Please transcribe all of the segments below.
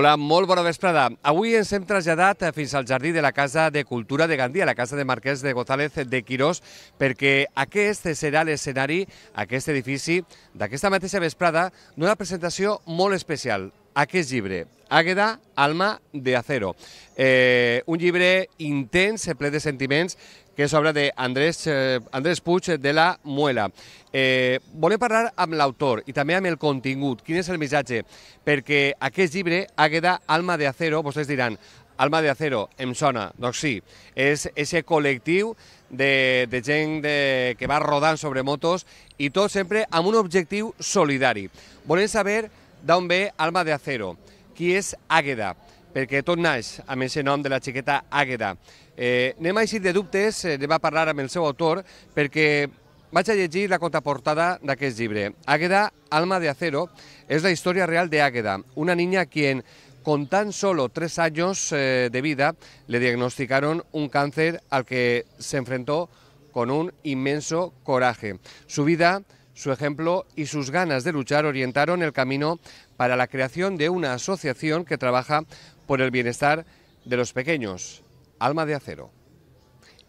Hola, molt bona vesprada. Avui ens hem traslladat fins al jardí de la Casa de Cultura de Gandia, la Casa de Marquès de González de Quirós, perquè aquest serà l'escenari, aquest edifici, d'aquesta mateixa vesprada, d'una presentació molt especial. Aquest llibre, Àgueda, Alma de Acero. Eh, un llibre intens, ple de sentiments, que és obra d'Andrés eh, Andrés Puig eh, de la Muela. Eh, volem parlar amb l'autor i també amb el contingut. Quin és el missatge? Perquè aquest llibre, Àgueda, Alma de Acero, vostès diran, Alma de Acero, em sona, doncs sí, és ese col·lectiu de, de gent de, que va rodant sobre motos i tot sempre amb un objectiu solidari. Volem saber d'on ve Alma de Acero, qui és Àgueda, perquè tot naix amb ese nom de la xiqueta Àgueda. Eh, anem a de dubtes, eh, a parlar el seu autor, perquè vaig a llegir la contraportada d'aquest libre. Águeda, alma de acero, es la historia real de Águeda, una niña quien con tan solo tres años eh, de vida le diagnosticaron un cáncer al que se enfrentó con un inmenso coraje. Su vida, su ejemplo y sus ganas de luchar orientaron el camino para la creación de una asociación que trabaja por el bienestar de los pequeños. Alma de Acero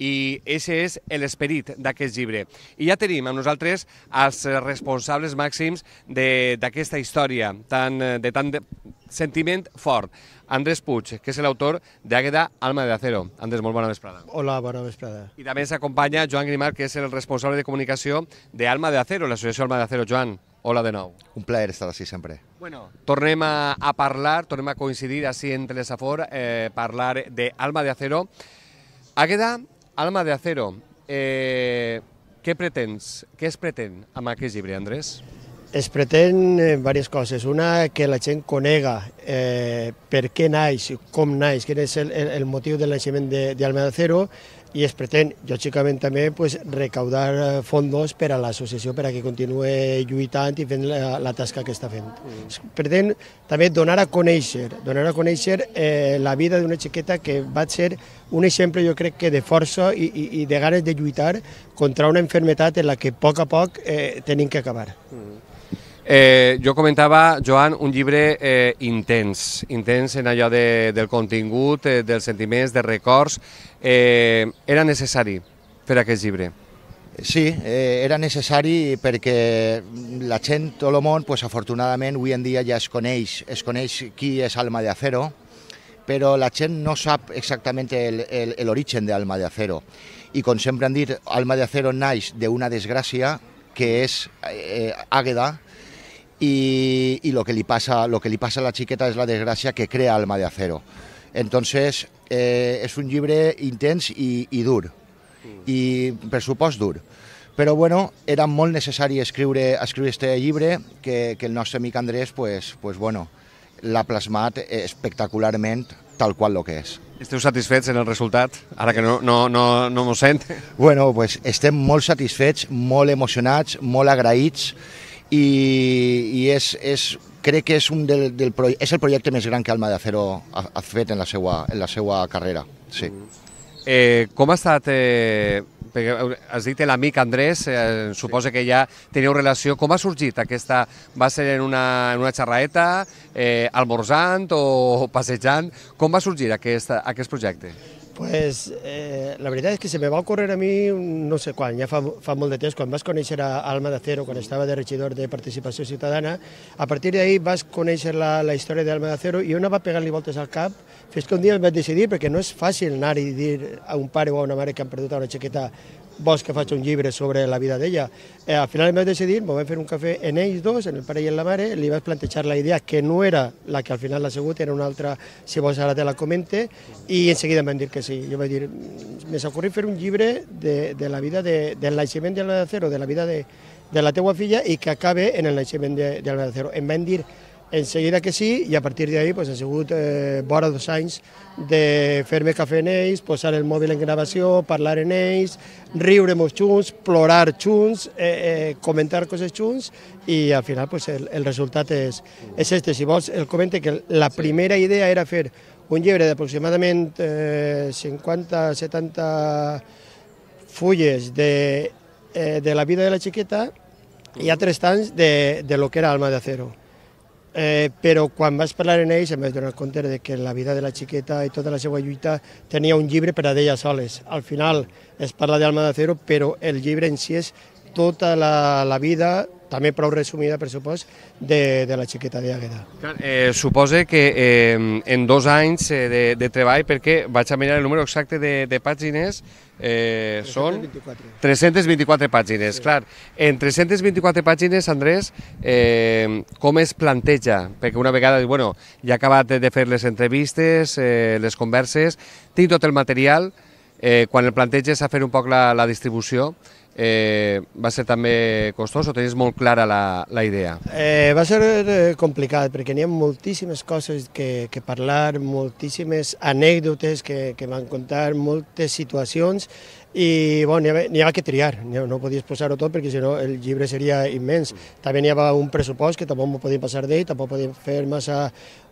i aquest és l'esperit d'aquest llibre. I ja tenim amb nosaltres els responsables màxims d'aquesta història, tan, de tant de sentiment fort. Andrés Puig, que és l'autor d'Àgueda Alma de Acero. Andrés, molt bona vesprada. Hola, bona vesprada. I també s'acompanya Joan Grimar, que és el responsable de comunicació d'Alma de Acero, l'associació Alma de Acero. Joan, Hola de nou. Un plaer estar així sempre. Bueno, tornem a, a parlar, tornem a coincidir així entre les afor, eh, parlar de Alma de Acero. Àgueda, Alma de Acero, eh, què pretens, què es pretén amb aquest llibre, Andrés? Es pretén diverses eh, coses. Una, que la gent conega eh, per què naix, com naix, quin és el, el, motiu del naixement d'Almeda de, i es pretén, lògicament, també pues, recaudar eh, fondos per a l'associació per a que continuï lluitant i fent la, la tasca que està fent. Es pretén també donar a conèixer, donar a conèixer eh, la vida d'una xiqueta que va ser un exemple, jo crec, que de força i, i, i de ganes de lluitar contra una enfermedad en la que a poc a poc eh, tenim que acabar. Mm. Eh, jo comentava, Joan, un llibre eh, intens, intens en allò de, del contingut, eh, dels sentiments, de records. Eh, era necessari fer aquest llibre? Sí, eh, era necessari perquè la gent, tot el món, pues, afortunadament, avui en dia ja es coneix, es coneix qui és Alma de Acero, però la gent no sap exactament l'origen d'Alma de Acero. I com sempre han dit, Alma de Acero naix d'una desgràcia que és eh, Àgueda, y, y lo, que le pasa, lo que le pasa a la chiqueta es la desgracia que crea Alma de Acero. Entonces, eh, és un llibre intens i, i dur, i per supost dur. Però bueno, era molt necessari escriure escriure este llibre que, que el nostre amic Andrés pues, pues bueno, l'ha plasmat espectacularment tal qual lo que és. Esteu satisfets en el resultat, ara que no, no, no, no m'ho sent? Bueno, pues estem molt satisfets, molt emocionats, molt agraïts i, i és, és, crec que és, un del, del pro, és el projecte més gran que Alma de Acero ha, ha fet en la seva, en la seva carrera. Sí. Mm. Eh, com ha estat eh, has dit l'amic Andrés, eh, suposa sí. que ja teniu relació. Com ha sorgit aquesta? Va ser en una, en una xerraeta, eh, almorzant o passejant? Com va sorgir aquest, aquest projecte? Pues eh, la veritat és que se me va ocórrer a mi no sé quan, ja fa, fa molt de temps, quan vas conèixer a Alma de Cero, quan estava de regidor de Participació Ciutadana, a partir d'ahir vas conèixer la, la història d'Alma de Cero i una va pegant-li voltes al cap fins que un dia vaig decidir, perquè no és fàcil anar i dir a un pare o a una mare que han perdut una xiqueta vols que faig un llibre sobre la vida d'ella. Eh, al final em vaig decidir, vam fer un cafè en ells dos, en el pare i en la mare, li vaig plantejar la idea que no era la que al final l'ha sigut, era una altra, si vols ara te la comente, i en seguida em van dir que sí. Jo vaig dir, m'és mm, ocorrit fer un llibre de, de la vida de, del naixement de l'Albert de la vida de, de la teua filla i que acabe en el naixement de, de Cero. Em van dir enseguida que sí i a partir d'ahir pues, ha sigut eh, vora dos anys de fer-me cafè en ells, posar el mòbil en gravació, parlar en ells, riure molt junts, plorar junts, eh, eh, comentar coses junts i al final pues, el, el resultat és, és este. Si vols, el comente que la primera idea era fer un llibre d'aproximadament eh, 50-70 fulles de, eh, de la vida de la xiqueta i a tants de, de lo que era Alma de Acero. Eh, però quan vaig parlar amb ells em vaig donar compte de que la vida de la xiqueta i tota la seva lluita tenia un llibre per a d'ella soles. Al final es parla d'Alma de d'Acero, però el llibre en si és tota la, la vida també prou resumida, per supost, de, de la xiqueta d'Àgueda. Eh, suposa que eh, en dos anys eh, de, de treball, perquè vaig a mirar el número exacte de, de pàgines, eh, 324. són 324 pàgines. Sí. Clar, en 324 pàgines, Andrés, eh, com es planteja? Perquè una vegada, bueno, ja acabat de fer les entrevistes, eh, les converses, tinc tot el material, eh, quan el planteges a fer un poc la, la distribució, eh, va ser també costós o tenies molt clara la, la idea? Eh, va ser eh, complicat perquè n'hi ha moltíssimes coses que, que parlar, moltíssimes anècdotes que, que van contar, moltes situacions i bueno, n'hi havia que triar, no podies posar-ho tot perquè si no el llibre seria immens. Mm. També n'hi havia un pressupost que tampoc m'ho podia passar d'ell, tampoc podia fer massa,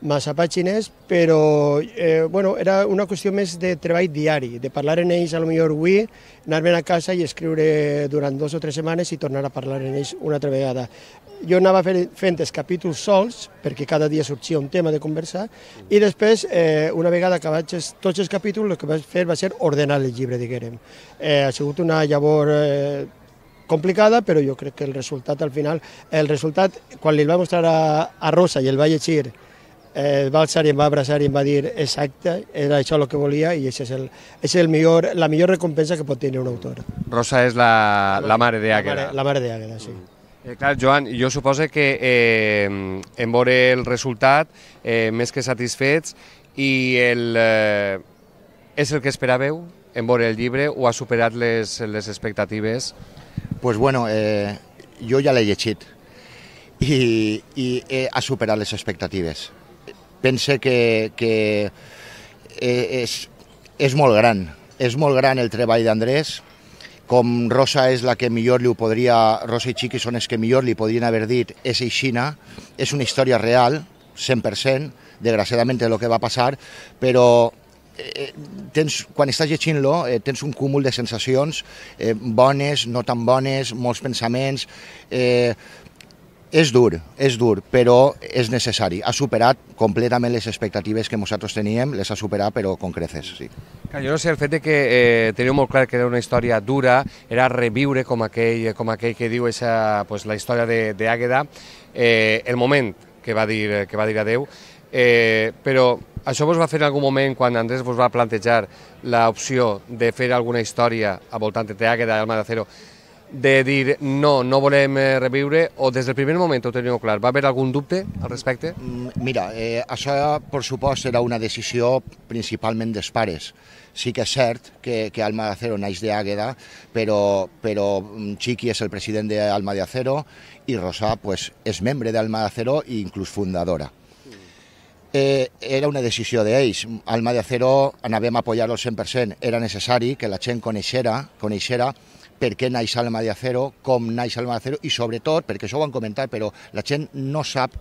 massa pàgines, però eh, bueno, era una qüestió més de treball diari, de parlar en ells a lo millor avui, anar-me'n a casa i escriure durant dues o tres setmanes i tornar a parlar en ells una altra vegada. Jo anava fent els capítols sols, perquè cada dia sortia un tema de conversar, i després, eh, una vegada acabats tots els capítols, el que vaig fer va ser ordenar el llibre, diguem. Eh, ha sigut una llavor eh, complicada, però jo crec que el resultat al final, el resultat, quan li va mostrar a, a Rosa i el va llegir, eh, va alçar i em va abraçar i em va dir exacte, era això el que volia i això és, el, és el millor, la millor recompensa que pot tenir un autor. Rosa és la, la mare d'Àgueda. La mare, mare d'Àgueda, sí. Mm. Eh, clar, Joan, jo suposo que eh, en veure el resultat, eh, més que satisfets, i el, eh, és el que esperàveu? en veure el llibre o ha superat les, les expectatives? pues bueno, eh, jo ja l'he llegit i, i he, ha superat les expectatives. Pense que, que eh, és, és molt gran, és molt gran el treball d'Andrés, com Rosa és la que millor li ho podria, Rosa i Chiqui són els que millor li podrien haver dit, és Xina, és una història real, 100%, desgraciadament el que va passar, però Eh, tens, quan estàs llegint-lo eh, tens un cúmul de sensacions eh, bones, no tan bones, molts pensaments... Eh, és dur, és dur, però és necessari. Ha superat completament les expectatives que nosaltres teníem, les ha superat, però con creces, sí. Clar, jo no sé, el fet de que eh, teniu molt clar que era una història dura, era reviure, com aquell, com aquell que diu esa, pues, la història d'Àgueda, eh, el moment que va dir, que va dir adeu, Eh, però això vos va fer en algun moment, quan Andrés vos va plantejar l'opció de fer alguna història a voltant de Teague d'Alma de Acero, de dir no, no volem eh, reviure, o des del primer moment ho teniu clar? Va haver algun dubte al respecte? Mm, mira, eh, això, per supost, era una decisió principalment dels pares. Sí que és cert que, que Alma de Acero naix d'Àgueda, però, però mm, Chiqui és el president d'Alma de Acero i Rosa pues, és membre d'Alma de Acero i inclús fundadora eh, era una decisió d'ells. Alma de Acero anàvem a apoyar-lo al 100%. Era necessari que la gent coneixera, coneixera per què naix Alma de Acero, com naix Alma de Acero i sobretot, perquè això ho han comentat, però la gent no sap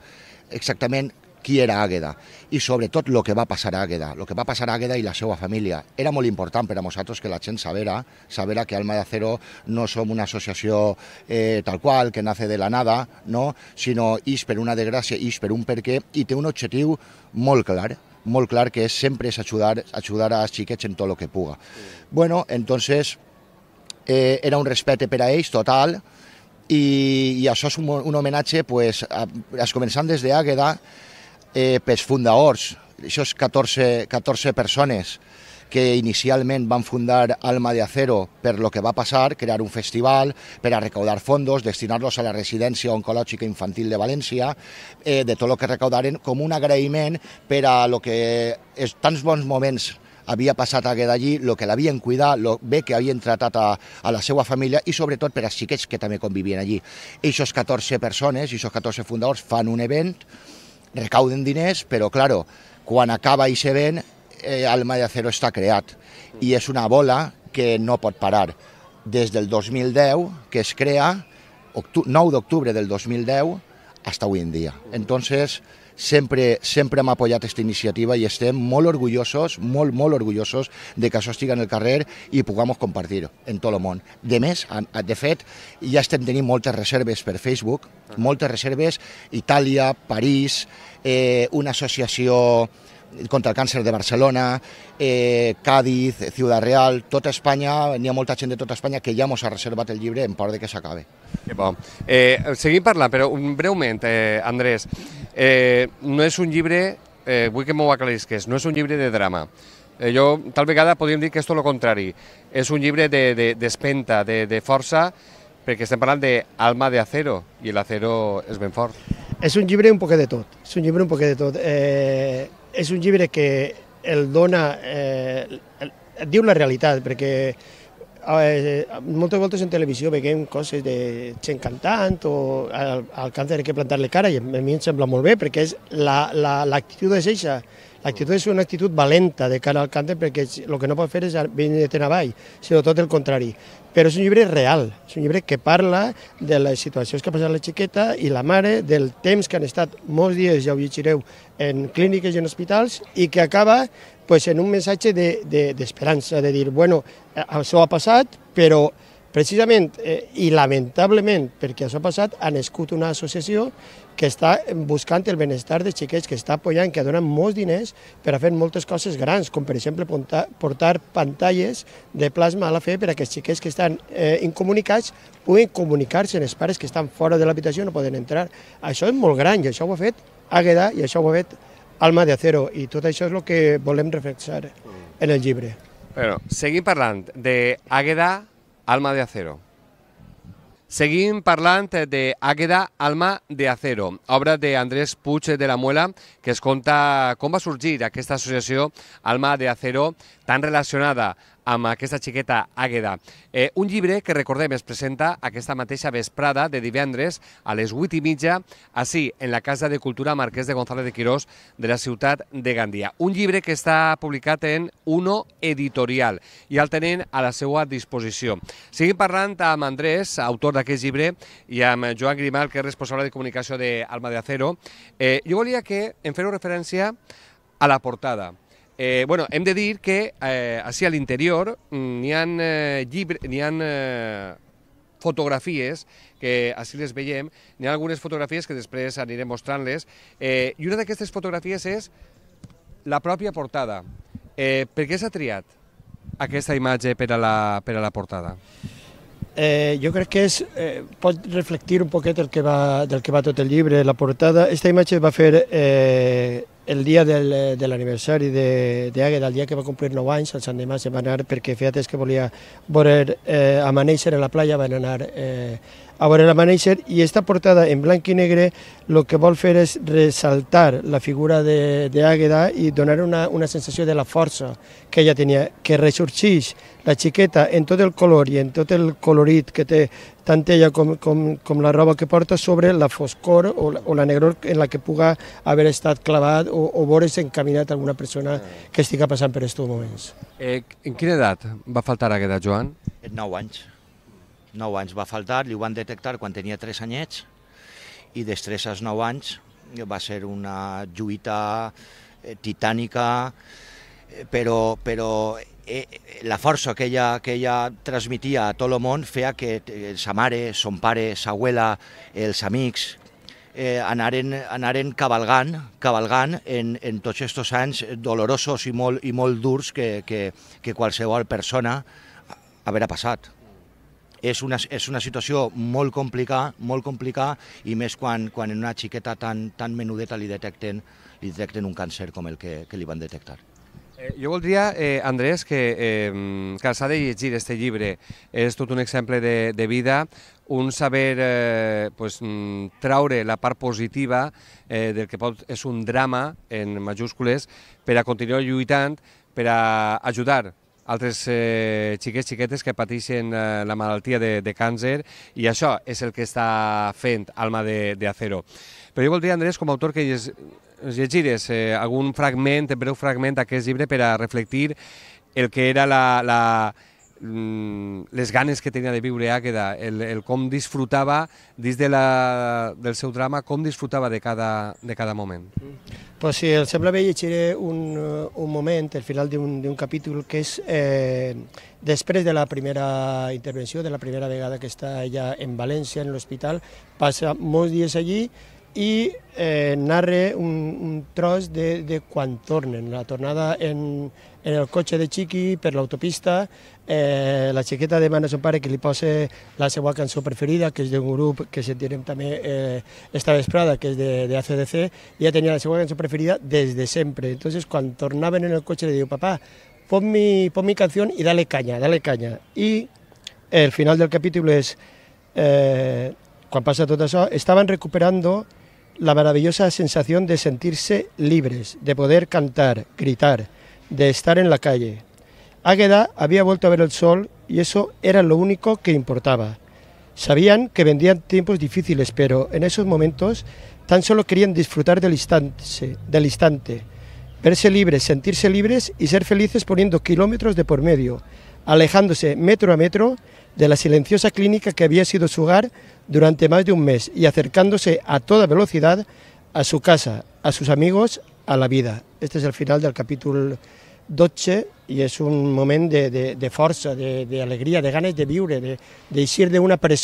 exactament qui era Àgueda i sobretot el que va passar a Àgueda, el que va passar a Àgueda i la seva família. Era molt important per a nosaltres que la gent sabera, sabera que Alma de Acero no som una associació eh, tal qual, que nace de la nada, no? sinó ix per una desgràcia, ix per un perquè, i té un objectiu molt clar, molt clar que és sempre és ajudar, ajudar a xiquets en tot el que puga. Bueno, entonces, eh, era un respecte per a ells total, i, i això és un, un homenatge pues, a, a, començant des d'Àgueda, de eh, pels fundadors, això és 14, 14 persones que inicialment van fundar Alma de Acero per lo que va passar, crear un festival per a recaudar fondos, destinar-los a la residència oncològica infantil de València, eh, de tot el que recaudaren com un agraïment per a lo que és tants bons moments havia passat a quedar allí, el que l'havien cuidat, el bé que havien tratat a, a la seva família i sobretot per als xiquets que també convivien allí. Eixos 14 persones, eixos 14 fundadors fan un event recauden diners, però, claro, quan acaba i se ven, eh, Alma de Acero està creat. Mm. I és una bola que no pot parar. Des del 2010, que es crea, 9 d'octubre del 2010, hasta avui en dia. Mm. Entonces, sempre, sempre hem apoyat aquesta iniciativa i estem molt orgullosos, molt, molt orgullosos de que això estigui en el carrer i puguem compartir en tot el món. De més, de fet, ja estem tenint moltes reserves per Facebook, ah. moltes reserves, Itàlia, París, eh, una associació contra el càncer de Barcelona, eh, Cádiz, Ciudad Real, tota Espanya, n'hi ha molta gent de tota Espanya que ja ens ha reservat el llibre en por de que s'acabe. Que bo. Eh, seguim parlant, però breument, eh, Andrés. Eh, no és un llibre, eh, vull que m'ho aclarisques, no és un llibre de drama. Eh, jo, tal vegada podríem dir que és tot el contrari. És un llibre d'espenta, de, de, de, de força, perquè estem parlant d'alma de acero, i l'acero és ben fort. És un llibre un poquet de tot, és un llibre un poquet de tot. Eh, és un llibre que el dona, eh, el, el, diu la realitat, perquè moltes voltes en televisió veiem coses de gent cantant o al, al càncer que plantar-li cara i a mi em sembla molt bé perquè és l'actitud la, la, és eixa, l'actitud és una actitud valenta de cara al càncer perquè el que no pot fer és venir de ten avall, sinó tot el contrari. Però és un llibre real, és un llibre que parla de les situacions que ha passat la xiqueta i la mare, del temps que han estat molts dies, ja ho llegireu, en clíniques i en hospitals i que acaba pues, en un missatge d'esperança, de, de, de dir, bueno, això eh, ha passat, però precisament eh, i lamentablement, perquè això ha passat, ha nascut una associació que està buscant el benestar de xiquets, que està apoyant, que donen molts diners per a fer moltes coses grans, com per exemple portar, pantalles de plasma a la fe per a els xiquets que estan eh, incomunicats puguin comunicar-se els pares que estan fora de l'habitació no poden entrar. Això és molt gran i això ho ha fet Agueda i això ho ha fet Alma de acero, i tot això és el que volem reflexar en el llibre. Bueno, seguim parlant Águeda, Alma de acero. Seguim parlant de Àgueda, Alma de Acero, obra d'Andrés Puig de la Muela, que es conta com va sorgir aquesta associació Alma de Acero tan relacionada amb aquesta xiqueta àgueda. Eh, un llibre que, recordem, es presenta aquesta mateixa vesprada de divendres a les 8 i mitja, així, en la Casa de Cultura Marquès de González de Quirós de la ciutat de Gandia. Un llibre que està publicat en Uno Editorial i el tenen a la seva disposició. Seguim parlant amb Andrés, autor d'aquest llibre, i amb Joan Grimal, que és responsable de comunicació d'Alma de Acero. Eh, jo volia que em feu referència a la portada. Eh, bueno, hem de dir que eh, així a l'interior mm, n'hi ha eh, llibre, n'hi ha eh, fotografies que així les veiem, n'hi ha algunes fotografies que després anirem mostrant-les eh, i una d'aquestes fotografies és la pròpia portada. Eh, per què s'ha triat aquesta imatge per a la, per a la portada? Eh, jo crec que és, eh, pot reflectir un poquet el que va, del que va tot el llibre, la portada. Aquesta imatge va fer eh, el dia del, de l'aniversari d'Àgueda, el dia que va complir 9 anys, el Sant Dimas se'n va anar perquè feia que volia veure eh, amanèixer a la playa, van anar eh, a veure l'amaneixer i esta portada en blanc i negre el que vol fer és ressaltar la figura d'Àgueda i donar una, una sensació de la força que ella tenia, que ressorgeix la xiqueta en tot el color i en tot el colorit que té tant ella com, com, com la roba que porta sobre la foscor o la, o la negror en la que puga haver estat clavat o, o veure's encaminat alguna persona que estiga passant per aquests moments. Eh, en quina edat va faltar Àgueda, Joan? 9 anys. 9 anys va faltar, li ho van detectar quan tenia 3 anyets i després als 9 anys va ser una lluita eh, titànica, eh, però, però eh, la força que ella, que ella transmitia a tot el món feia que sa mare, son pare, sa abuela, els amics, eh, anaren, anaren cabalgant, cabalgant en, en tots aquests anys dolorosos i molt, i molt durs que, que, que qualsevol persona haverà passat és una, és una situació molt complicada, molt complicada i més quan, quan en una xiqueta tan, tan menudeta li detecten, li detecten un càncer com el que, que li van detectar. Eh, jo voldria, eh, Andrés, que, eh, que s'ha de llegir este llibre. És tot un exemple de, de vida, un saber eh, pues, mm, traure la part positiva eh, del que pot, és un drama, en majúscules, per a continuar lluitant, per a ajudar altres eh, xiquets, xiquetes que pateixen eh, la malaltia de, de càncer i això és el que està fent Alma de, de Acero. Però jo voldria, Andrés, com a autor, que es, es llegires eh, algun fragment, breu fragment d'aquest llibre per a reflectir el que era la, la, Mm, les ganes que tenia de viure Àgueda, el, el com disfrutava dins de la, del seu drama, com disfrutava de cada, de cada moment. Pues si sí, el sembla bé, llegiré un, eh, un moment, el final d'un capítol, que és eh, després de la primera intervenció, de la primera vegada que està ella en València, en l'hospital, passa molts dies allí, i eh, narre un, un tros de, de quan tornen, la tornada en, en el cotxe de Chiqui per l'autopista, eh, la xiqueta demana a son pare que li posa la seva cançó preferida, que és d'un grup que sentirem també eh, esta vesprada, que és de, de ACDC, i ja tenia la seva cançó preferida des de sempre. Entonces, quan tornaven en el cotxe, li diu, papà, pon mi, pon mi canció i dale caña, dale caña. I el final del capítol és... Eh, quan passa tot això, estaven recuperando la maravillosa sensación de sentirse libres, de poder cantar, gritar, de estar en la calle. Águeda había vuelto a ver el sol y eso era lo único que importaba. Sabían que vendían tiempos difíciles, pero en esos momentos tan solo querían disfrutar del instante, del instante, verse libres, sentirse libres y ser felices poniendo kilómetros de por medio, alejándose metro a metro de la silenciosa clínica que había sido su hogar durante más de un mes y acercándose a toda velocidad a su casa, a sus amigos, a la vida. Este es el final del capítulo 12 y es un momento de, de, de alegría, de, ganas de vivir, de ir de, una de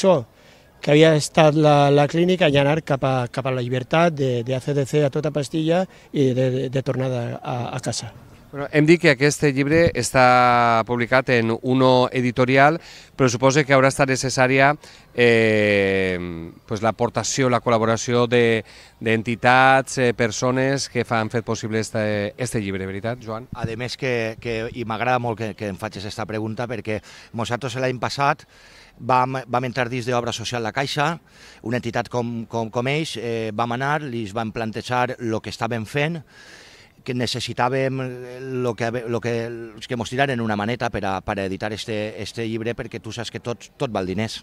que había estado la, la clínica a, la libertad de, de ACDC a toda pastilla y de, tornada a casa. Bueno, hem dit que aquest llibre està publicat en Uno Editorial, però suposa que haurà estat necessària eh, pues l'aportació, la col·laboració d'entitats, de, eh, persones que fan fet possible este, este llibre, veritat, Joan? A més, que, que, i m'agrada molt que, que em facis aquesta pregunta, perquè nosaltres l'any passat vam, vam entrar dins d'Obra Social La Caixa, una entitat com, com, com ells, eh, vam anar, li vam plantejar el que estaven fent, que necessitàvem el eh, que, lo que, es que mos tiraren una maneta per a, per a editar este, este llibre perquè tu saps que tot, tot val diners.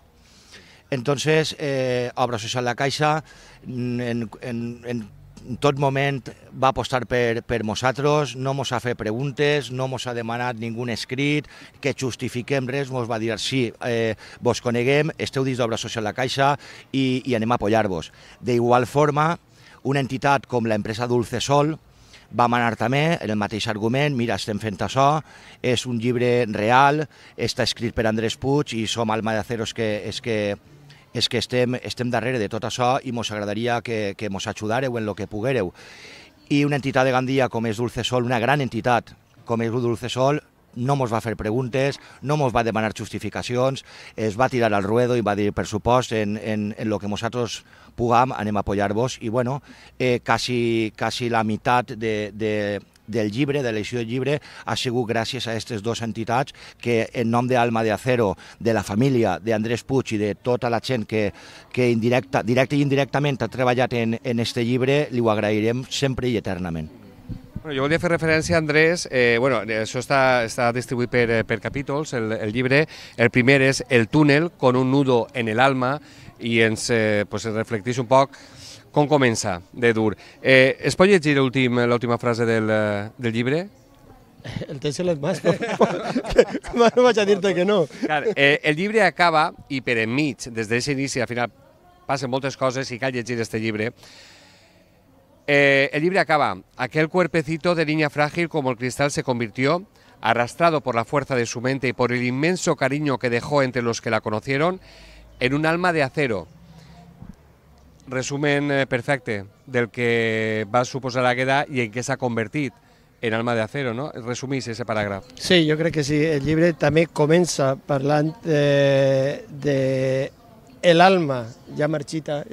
Entonces, eh, Obra Social La Caixa mm, en, en, en tot moment va apostar per, per nosaltres, no mos ha fet preguntes, no mos ha demanat ningú escrit, que justifiquem res, mos va dir sí, eh, vos coneguem, esteu dins d'Obra Social La Caixa i, i anem a apoyar-vos. D'igual forma, una entitat com l'empresa Dulce Sol, vam anar també en el mateix argument, mira, estem fent això, és un llibre real, està escrit per Andrés Puig i som Alma de Aceros que és que és que estem, estem darrere de tot això i ens agradaria que, que mos ajudareu en el que poguereu. I una entitat de Gandia com és Dulce Sol, una gran entitat com és Dulce Sol, no mos va fer preguntes, no mos va demanar justificacions, es va tirar al ruedo i va dir, per supost, en, en, en lo que nosaltres pugam anem a apoyar-vos i bueno, eh, quasi, quasi la meitat de, de, del llibre, de l'edició del llibre, ha sigut gràcies a aquestes dues entitats que en nom de Alma de Acero, de la família d'Andrés Puig i de tota la gent que, que indirecta, directe i indirectament ha treballat en, en este llibre, li ho agrairem sempre i eternament. Bueno, jo volia fer referència, a Andrés, eh, bueno, això està, està distribuït per, eh, per capítols, el, el llibre. El primer és El túnel con un nudo en el alma i ens eh, pues, reflecteix un poc com comença de dur. Eh, es pot llegir l'última frase del, eh, del llibre? El tercer es más. no vaig a dir-te que no. Clar, eh, el llibre acaba, i per enmig, des d'aquest inici al final, passen moltes coses i cal llegir este llibre, Eh, el libre acaba. Aquel cuerpecito de niña frágil como el cristal se convirtió, arrastrado por la fuerza de su mente y por el inmenso cariño que dejó entre los que la conocieron, en un alma de acero. Resumen eh, perfecto del que va a suposar la queda y en qué se ha convertido en Alma de Acero, no? Resumís ese parágrafo. Sí, yo creo que sí. El libre también comienza hablando eh, de, el alma ya marchita.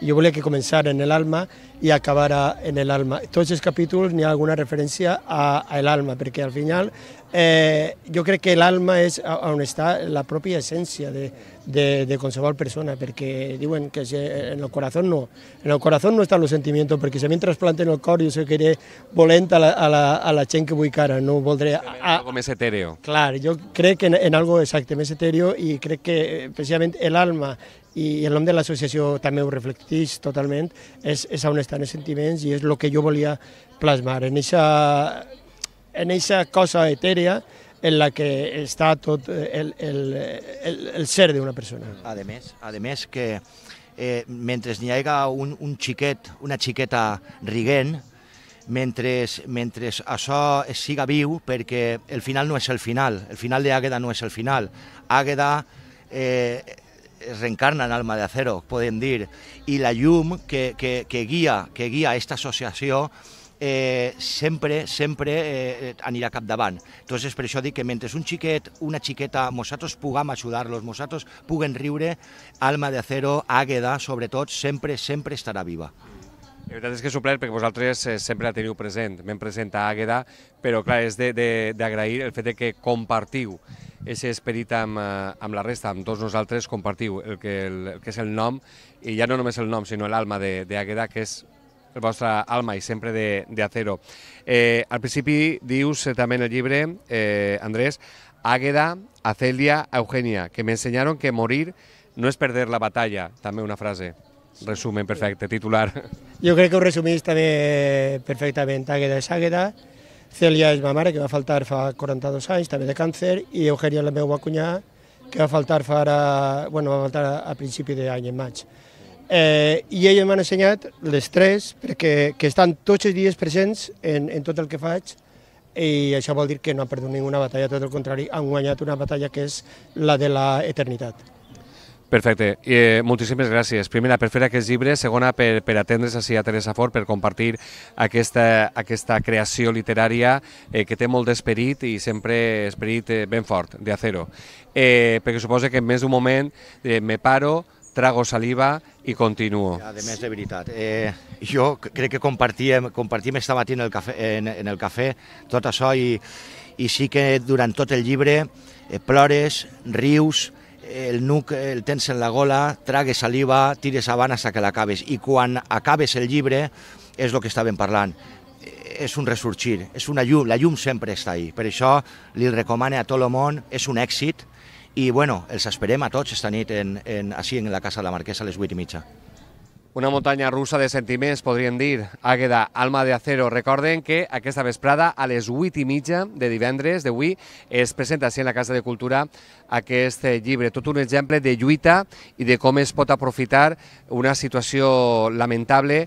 yo volia que comenzara en el alma i acabara en el alma. Tots els capítols n'hi ha alguna referència a, a l'alma, perquè al final eh, jo crec que l'alma és on està la pròpia essència de, de, de qualsevol persona, perquè diuen que en el corazón no, en el corazón no estan els sentiments, perquè si a mi em trasplanten el cor jo seguiré volent a la, a la, a la gent que vull cara, no voldré... A, a, algo més etèreo. Clar, jo crec que en, en algo exacte, més etèreo, i crec que eh, precisament l'alma i el nom de l'associació també ho reflecteix totalment, és, és on estan els sentiments i és el que jo volia plasmar en eixa, en eixa cosa etèria en la que està tot el, el, el, el ser d'una persona. A més, a més que eh, mentre n'hi hagi un, un xiquet, una xiqueta riguent, mentre, mentre això siga viu, perquè el final no és el final, el final d'Àgueda no és el final. Àgueda eh, es reencarna en Alma de Acero, podem dir, i la llum que, que, que guia que guia aquesta associació eh, sempre, sempre eh, anirà capdavant. Entonces, per això dic que mentre un xiquet, una xiqueta, nosaltres puguem ajudar-los, nosaltres puguen riure, Alma de Acero, Àgueda, sobretot, sempre, sempre estarà viva. La veritat és que és super, perquè vosaltres eh, sempre la teniu present, ben present a Àgueda, però clar, és d'agrair el fet de que compartiu aquest esperit amb, eh, amb la resta, amb tots nosaltres, compartiu el que, el, el que és el nom, i ja no només el nom, sinó l'alma d'Àgueda, que és el vostre alma i sempre de, de acero. Eh, al principi dius eh, també en el llibre, eh, Andrés, Àgueda, Acelia, Eugenia, que me ensenyaron que morir no és perder la batalla, també una frase. Resumen perfecte, titular. Jo crec que ho resumís també perfectament. Àgueda és Àgueda, Celia és ma mare, que va faltar fa 42 anys, també de càncer, i Eugènia, la meva cunyà, que va faltar fa ara, bueno, va faltar a principi d'any, en maig. Eh, I ella m'ha ensenyat les tres, perquè que estan tots els dies presents en, en tot el que faig, i això vol dir que no ha perdut ninguna batalla, tot el contrari, han guanyat una batalla que és la de l'eternitat. Perfecte. Eh, moltíssimes gràcies. Primera, per fer aquest llibre. Segona, per, per atendre's així a Teresa Fort, per compartir aquesta, aquesta creació literària eh, que té molt d'esperit i sempre esperit eh, ben fort, de acero. Eh, perquè suposa que en més d'un moment eh, me paro, trago saliva i continuo. A de més, de veritat. Eh, jo crec que compartíem, compartíem esta matí en el cafè, en, en el cafè tot això i, i sí que durant tot el llibre eh, plores, rius, el nuc el tens en la gola, tragues saliva, tires avant fins que l'acabes. I quan acabes el llibre és el que estàvem parlant és un ressorgir, és una llum, la llum sempre està ahí. Per això li recomano a tot el món, és un èxit i bueno, els esperem a tots esta nit en, en, així en la Casa de la Marquesa a les 8 i mitja. Una muntanya russa de sentiments, podríem dir. Àgueda, Alma de Acero. Recorden que aquesta vesprada, a les 8 i mitja de divendres d'avui, es presenta així en la Casa de Cultura aquest llibre. Tot un exemple de lluita i de com es pot aprofitar una situació lamentable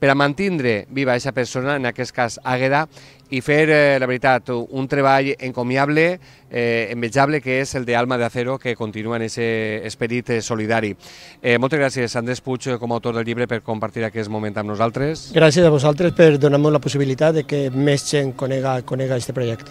per a mantindre viva aquesta persona, en aquest cas Àgueda, i fer, eh, la veritat, un treball encomiable, eh, envejable, que és el de Alma de Acero, que continua en aquest esperit eh, solidari. Eh, moltes gràcies, Andrés Puig, eh, com a autor del llibre, per compartir aquest moment amb nosaltres. Gràcies a vosaltres per donar-nos la possibilitat de que més gent conega, conega aquest projecte.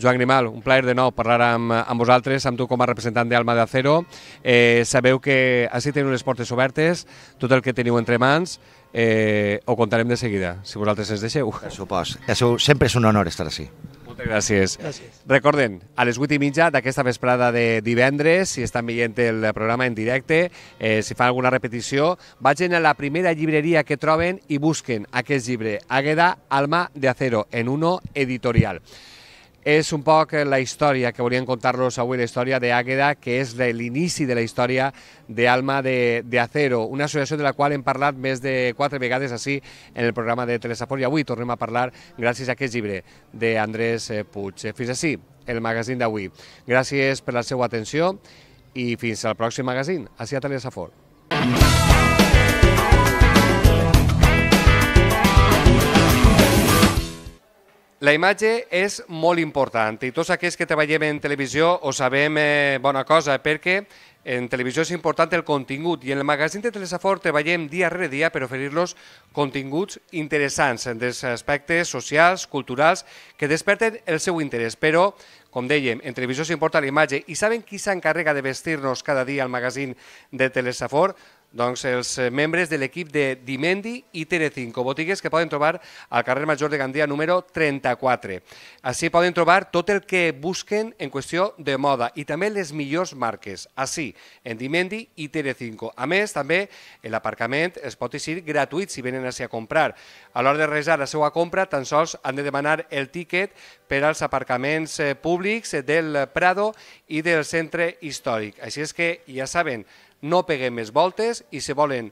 Joan Grimal, un plaer de nou parlar amb, amb vosaltres, amb tu com a representant d'Alma de Acero. Eh, sabeu que així teniu les portes obertes, tot el que teniu entre mans, eh, ho contarem de seguida, si vosaltres ens deixeu. Per supost. Sempre és un honor estar així. Moltes gràcies. gràcies. Recorden, a les 8 i mitja d'aquesta vesprada de divendres, si estan veient el programa en directe, eh, si fan alguna repetició, vagin a la primera llibreria que troben i busquen aquest llibre, Àgueda, Alma de Acero, en uno editorial és un poc la història que volíem contar-los avui, la història d'Àgueda, que és l'inici de la història d'Alma de, de Acero, una associació de la qual hem parlat més de quatre vegades així en el programa de Telesafor i avui tornem a parlar gràcies a aquest llibre d'Andrés eh, Puig. Eh, fins així, el magazín d'avui. Gràcies per la seva atenció i fins al pròxim magazín, així a Telesaport. La imatge és molt important i tots aquells que treballem en televisió ho sabem eh, bona cosa perquè en televisió és important el contingut i en el magazín de Telesafor treballem dia rere dia per oferir-los continguts interessants en dels aspectes socials, culturals, que desperten el seu interès. Però, com dèiem, en televisió s'importa la imatge i saben qui s'encarrega de vestir-nos cada dia al magazín de Telesafor? doncs, els eh, membres de l'equip de Dimendi i Telecinco, botigues que poden trobar al carrer Major de Gandia número 34. Així poden trobar tot el que busquen en qüestió de moda i també les millors marques, així, en Dimendi i Telecinco. A més, també l'aparcament es pot exigir gratuït si venen així a comprar. A l'hora de realitzar la seva compra, tan sols han de demanar el tíquet per als aparcaments eh, públics del Prado i del centre històric. Així és que ja saben, no peguem més voltes i se volen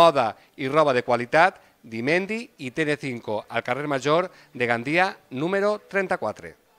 moda i roba de qualitat, Dimendi i tn 5 al carrer Major de Gandia, número 34.